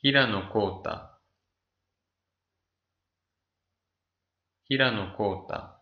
平野康太平野康太